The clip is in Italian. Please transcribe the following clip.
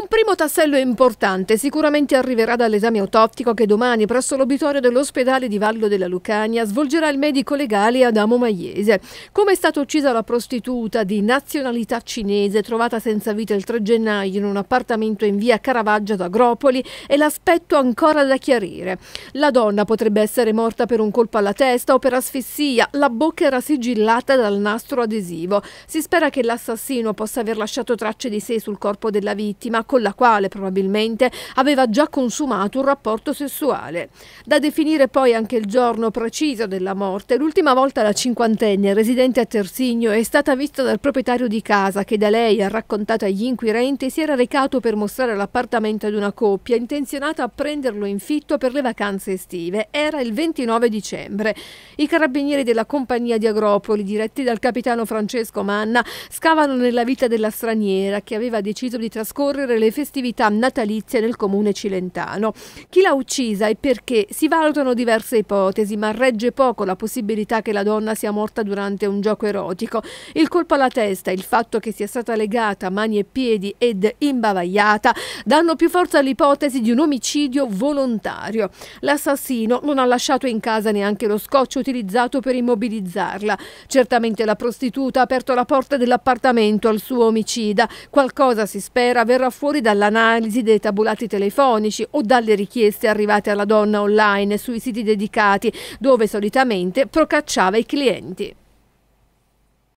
Un primo tassello importante sicuramente arriverà dall'esame autoptico che domani presso l'obitorio dell'ospedale di Vallo della Lucania svolgerà il medico legale Adamo Maiese. Come è stata uccisa la prostituta di nazionalità cinese trovata senza vita il 3 gennaio in un appartamento in via Caravaggio ad Agropoli è l'aspetto ancora da chiarire. La donna potrebbe essere morta per un colpo alla testa o per asfissia, la bocca era sigillata dal nastro adesivo. Si spera che l'assassino possa aver lasciato tracce di sé sul corpo della vittima con la quale probabilmente aveva già consumato un rapporto sessuale. Da definire poi anche il giorno preciso della morte, l'ultima volta la cinquantenne residente a Tersigno è stata vista dal proprietario di casa che da lei, ha raccontato agli inquirenti, si era recato per mostrare l'appartamento ad una coppia intenzionata a prenderlo in fitto per le vacanze estive. Era il 29 dicembre. I carabinieri della compagnia di Agropoli, diretti dal capitano Francesco Manna, scavano nella vita della straniera che aveva deciso di trascorrere le festività natalizie nel comune cilentano. Chi l'ha uccisa e perché? Si valutano diverse ipotesi, ma regge poco la possibilità che la donna sia morta durante un gioco erotico. Il colpo alla testa, il fatto che sia stata legata mani e piedi ed imbavagliata, danno più forza all'ipotesi di un omicidio volontario. L'assassino non ha lasciato in casa neanche lo scotch utilizzato per immobilizzarla. Certamente la prostituta ha aperto la porta dell'appartamento al suo omicida. Qualcosa si spera verrà fuori dall'analisi dei tabulati telefonici o dalle richieste arrivate alla donna online sui siti dedicati dove solitamente procacciava i clienti.